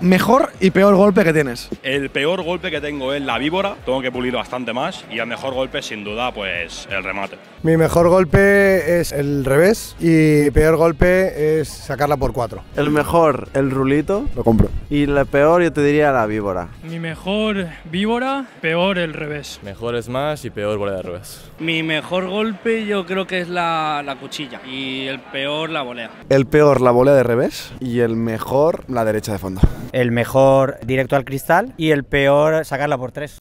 Mejor y peor golpe que tienes. El peor golpe que tengo es la víbora, tengo que pulir bastante más y el mejor golpe sin duda pues el remate. Mi mejor golpe es el revés y peor golpe es sacarla por cuatro. El mejor, el rulito. Lo compro. Y la peor yo te diría la víbora. Mi mejor víbora, peor el revés. Mejor es más y peor volea de revés. Mi mejor golpe yo creo que es la, la cuchilla y el peor la volea. El peor la volea de revés y el mejor la derecha de fondo el mejor directo al cristal y el peor sacarla por tres.